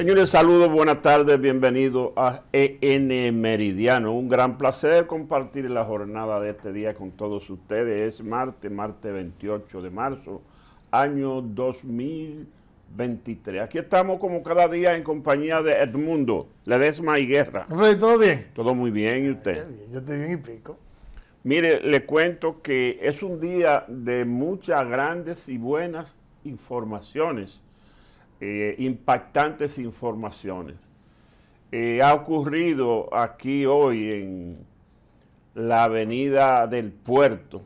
Señores, saludos, buenas tardes, bienvenidos a EN Meridiano. Un gran placer compartir la jornada de este día con todos ustedes. Es martes, martes 28 de marzo, año 2023. Aquí estamos como cada día en compañía de Edmundo Ledesma y Guerra. ¿Todo bien? Todo muy bien, ¿y usted? Bien, yo estoy bien y pico. Mire, le cuento que es un día de muchas grandes y buenas informaciones eh, impactantes informaciones. Eh, ha ocurrido aquí hoy en la avenida del puerto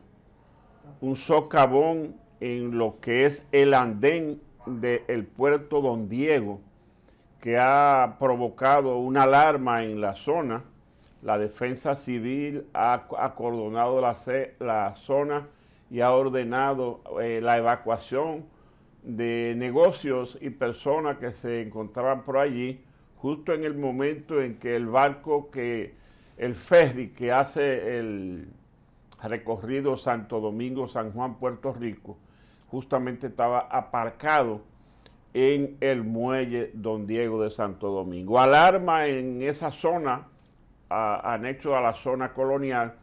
un socavón en lo que es el andén del puerto Don Diego, que ha provocado una alarma en la zona. La defensa civil ha acordonado la, zona y ha ordenado eh, la evacuación de negocios y personas que se encontraban por allí, justo en el momento en que el barco que, el ferry que hace el recorrido Santo Domingo, San Juan, Puerto Rico, justamente estaba aparcado en el muelle Don Diego de Santo Domingo. Alarma en esa zona, anexo a la zona colonial,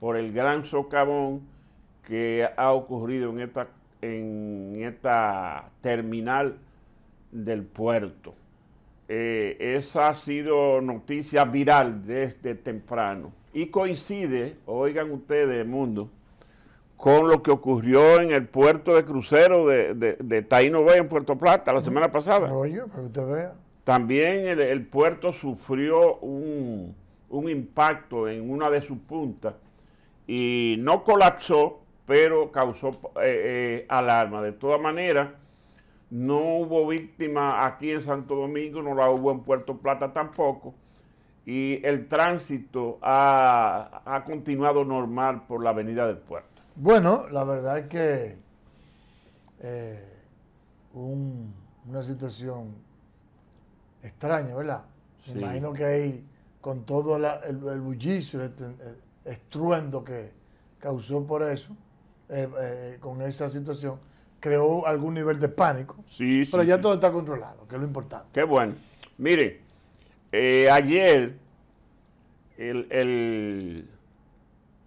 por el gran socavón que ha ocurrido en esta en esta terminal del puerto. Eh, esa ha sido noticia viral desde temprano y coincide, oigan ustedes, mundo, con lo que ocurrió en el puerto de crucero de, de, Taino Bay en Puerto Plata la semana pasada. También el, puerto sufrió un, un impacto en una de sus puntas y no colapsó, pero causó eh, eh, alarma. De todas maneras, no hubo víctima aquí en Santo Domingo, no la hubo en Puerto Plata tampoco, y el tránsito ha, continuado normal por la avenida del puerto. Bueno, la verdad es que eh, una situación extraña, ¿verdad? Me imagino que ahí, con todo el, el bullicio, el estruendo que causó por eso, eh, eh, con esa situación, creó algún nivel de pánico. pero ya todo está controlado, que es lo importante. Qué bueno. Mire, eh, ayer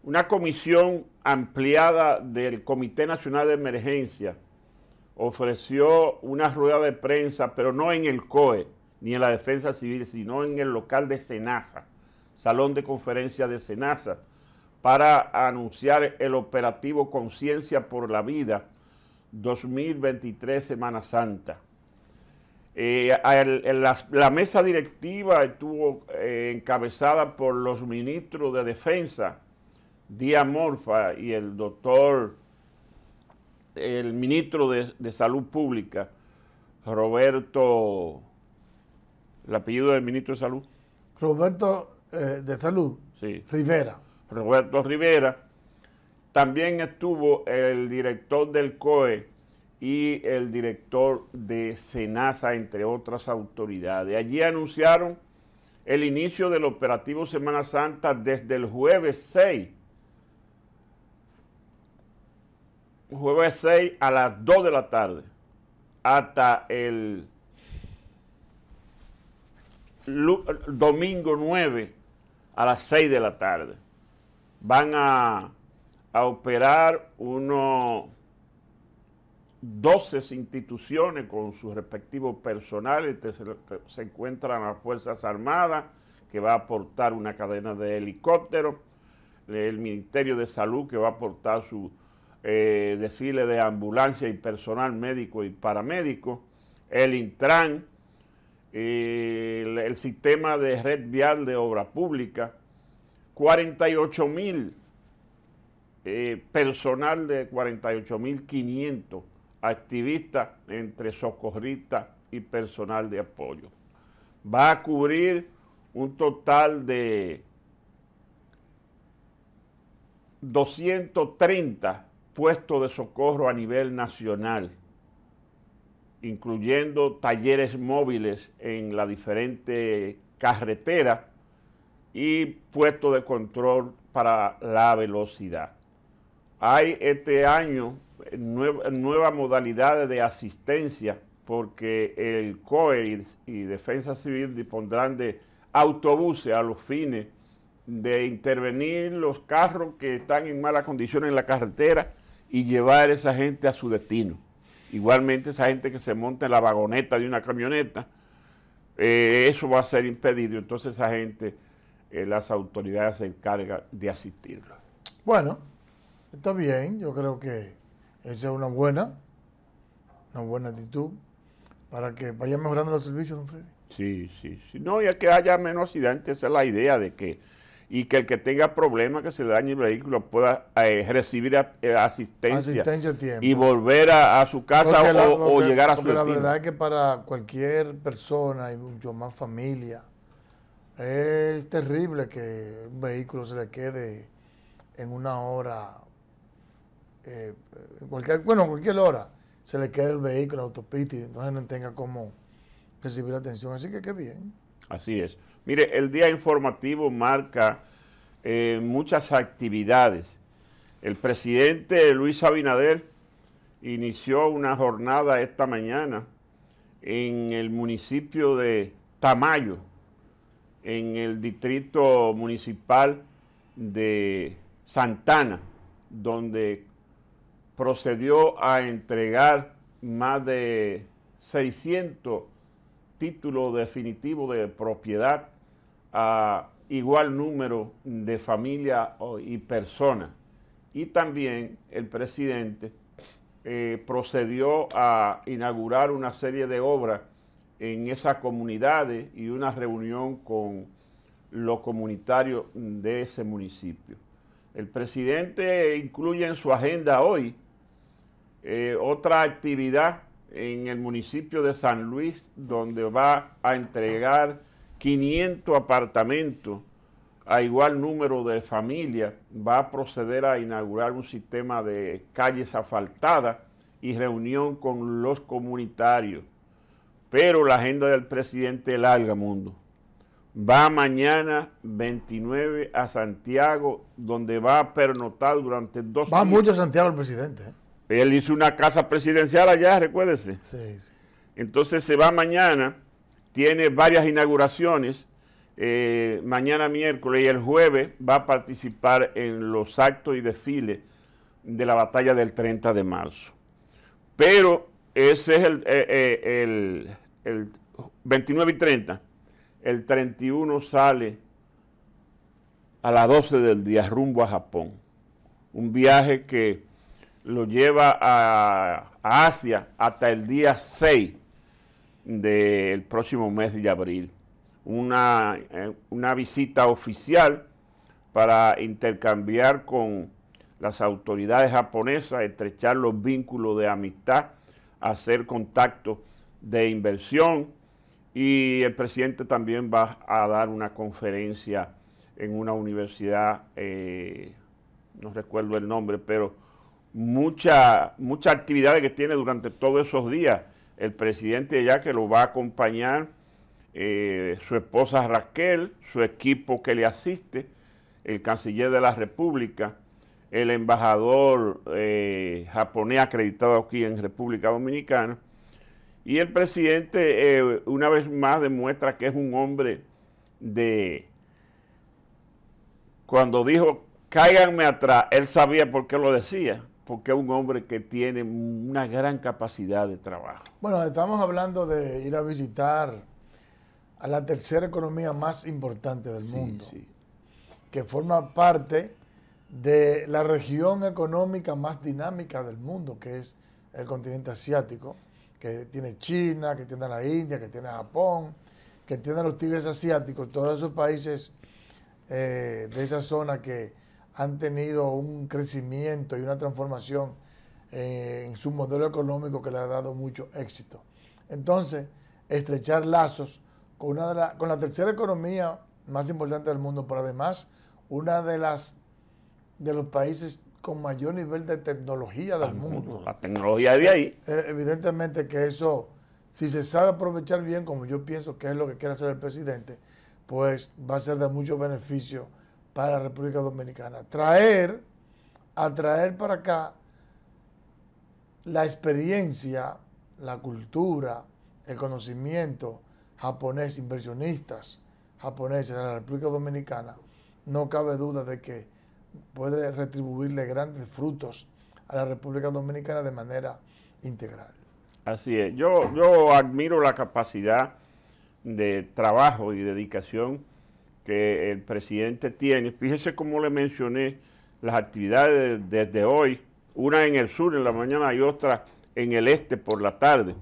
una comisión ampliada del Comité Nacional de Emergencia ofreció una rueda de prensa, pero no en el COE ni en la Defensa Civil, sino en el local de Senasa, Salón de Conferencia de Senasa para anunciar el operativo Conciencia por la Vida 2023 Semana Santa. Eh, la, mesa directiva estuvo eh, encabezada por los ministros de Defensa, Díaz Morfa y el doctor, el ministro de, Salud Pública, Roberto, el apellido del ministro de Salud. Roberto eh, de Salud sí. Rivera. Roberto Rivera. También estuvo el director del COE y el director de SENASA, entre otras autoridades. Allí anunciaron el inicio del operativo Semana Santa desde el jueves 6 jueves 6 a las 2 de la tarde hasta el domingo 9 a las 6 de la tarde van a, operar unos 12 instituciones con sus respectivos personales, este se, encuentran las Fuerzas Armadas, que va a aportar una cadena de helicópteros, el Ministerio de Salud, que va a aportar su eh, desfile de ambulancia y personal médico y paramédico, el Intran, el, sistema de red vial de Obras pública, 48 mil eh, personal de 48 mil 500 activistas entre socorristas y personal de apoyo. Va a cubrir un total de 230 puestos de socorro a nivel nacional, incluyendo talleres móviles en la diferente carretera y puesto de control para la velocidad. Hay este año eh, nuevas modalidades de asistencia porque el COE y, Defensa Civil dispondrán de autobuses a los fines de intervenir los carros que están en mala condición en la carretera y llevar a esa gente a su destino. Igualmente esa gente que se monta en la vagoneta de una camioneta, eh, eso va a ser impedido. Entonces esa gente eh, las autoridades se encargan de asistirlo. Bueno, está bien, yo creo que esa es una buena, una buena actitud para que vaya mejorando los servicios, don Freddy. Sí, sí, sí. No, y es que haya menos accidentes, esa es la idea de que, y que el que tenga problemas, que se le dañe el vehículo, pueda eh, recibir eh, asistencia, y volver a, su casa o, llegar a su Pero La verdad es que para cualquier persona y mucho más familia, es terrible que un vehículo se le quede en una hora, eh, cualquier, bueno, cualquier hora, se le quede el vehículo, la autopista, y entonces no tenga cómo recibir atención. Así que qué bien. Así es. Mire, el día informativo marca eh, muchas actividades. El presidente Luis Abinader inició una jornada esta mañana en el municipio de Tamayo, en el distrito municipal de Santana, donde procedió a entregar más de 600 títulos definitivos de propiedad a igual número de familias y personas. Y también el presidente eh, procedió a inaugurar una serie de obras en esas comunidades y una reunión con los comunitarios de ese municipio. El presidente incluye en su agenda hoy eh, otra actividad en el municipio de San Luis, donde va a entregar 500 apartamentos a igual número de familias. Va a proceder a inaugurar un sistema de calles asfaltadas y reunión con los comunitarios. Pero la agenda del presidente larga, mundo. Va mañana 29 a Santiago, donde va a pernotar durante dos Va mucho a Santiago el presidente. ¿eh? Él hizo una casa presidencial allá, recuérdese. Sí, sí. Entonces se va mañana, tiene varias inauguraciones. Eh, mañana miércoles y el jueves va a participar en los actos y desfiles de la batalla del 30 de marzo. Pero ese es el, eh, el 29 y 30, el 31 sale a las 12 del día rumbo a Japón. Un viaje que lo lleva a, Asia hasta el día 6 del próximo mes de abril. Eh, una, visita oficial para intercambiar con las autoridades japonesas, estrechar los vínculos de amistad, hacer contacto, de inversión y el presidente también va a dar una conferencia en una universidad, eh, no recuerdo el nombre, pero mucha, mucha actividad que tiene durante todos esos días el presidente ya que lo va a acompañar eh, su esposa Raquel, su equipo que le asiste, el canciller de la República, el embajador eh, japonés acreditado aquí en República Dominicana, y el presidente, eh, una vez más, demuestra que es un hombre de... Cuando dijo, cáiganme atrás, él sabía por qué lo decía, porque es un hombre que tiene una gran capacidad de trabajo. Bueno, estamos hablando de ir a visitar a la tercera economía más importante del mundo, que forma parte de la región económica más dinámica del mundo, que es el continente asiático que tiene China, que tiene la India, que tiene Japón, que tiene los tigres asiáticos, todos esos países eh, de esa zona que han tenido un crecimiento y una transformación eh, en su modelo económico que le ha dado mucho éxito. Entonces, estrechar lazos con, una la, con la tercera economía más importante del mundo, pero además una de las de los países con mayor nivel de tecnología del mundo. La tecnología de ahí. Eh, eh, evidentemente que eso, si se sabe aprovechar bien, como yo pienso que es lo que quiere hacer el presidente, pues va a ser de mucho beneficio para la República Dominicana. Traer, atraer para acá la experiencia, la cultura, el conocimiento japonés, inversionistas japoneses de la República Dominicana, no cabe duda de que puede retribuirle grandes frutos a la República Dominicana de manera integral. Así es, yo, yo admiro la capacidad de trabajo y dedicación que el presidente tiene. Fíjese cómo le mencioné las actividades desde hoy, una en el sur en la mañana y otra en el este por la tarde.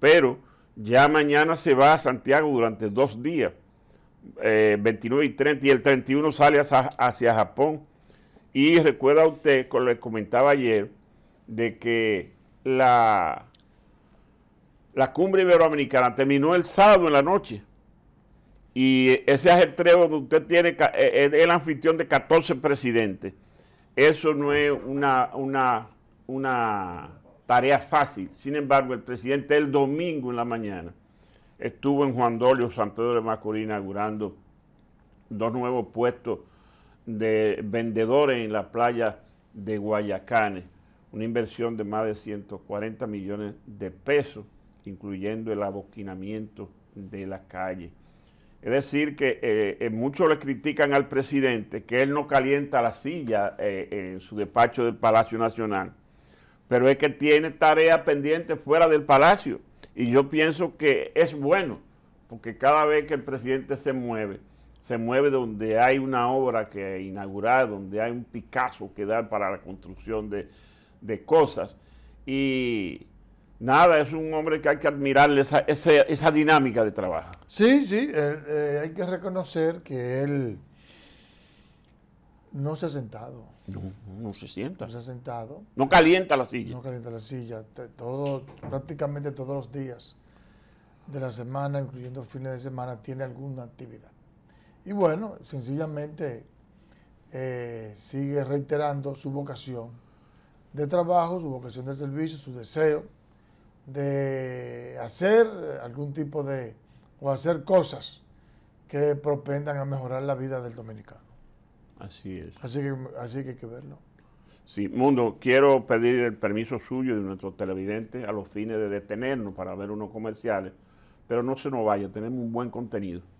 Pero ya mañana se va a Santiago durante dos días, 29 eh, y 30, y el 31 sale hacia Japón y recuerda usted, como le comentaba ayer, de que la, la cumbre iberoamericana terminó el sábado en la noche. Y ese ajetreo donde usted tiene eh, eh, el anfitrión de 14 presidentes. Eso no es una, una, tarea fácil. Sin embargo, el presidente el domingo en la mañana estuvo en Juan Dolio, San Pedro de Macorís, inaugurando dos nuevos puestos de vendedores en la playa de Guayacanes, una inversión de más de 140 millones de pesos, incluyendo el adoquinamiento de la calle. Es decir, que eh, eh, muchos le critican al presidente que él no calienta la silla eh, en su despacho del Palacio Nacional, pero es que tiene tareas pendientes fuera del Palacio. Y yo pienso que es bueno, porque cada vez que el presidente se mueve, se mueve donde hay una obra que inaugurar, donde hay un Picasso que dar para la construcción de, cosas. Y nada, es un hombre que hay que admirarle esa, dinámica de trabajo. Sí, sí, eh, eh, hay que reconocer que él no se ha sentado. No, no se sienta. No se ha sentado. No calienta la silla. No calienta la silla. Todo, prácticamente todos los días de la semana, incluyendo fines de semana, tiene alguna actividad. Y bueno, sencillamente eh, sigue reiterando su vocación de trabajo, su vocación de servicio, su deseo de hacer algún tipo de, o hacer cosas que propendan a mejorar la vida del dominicano. Así es. Así que, así que hay que verlo. Sí, Mundo, quiero pedir el permiso suyo de nuestros televidentes a los fines de detenernos para ver unos comerciales, pero no se nos vaya, tenemos un buen contenido.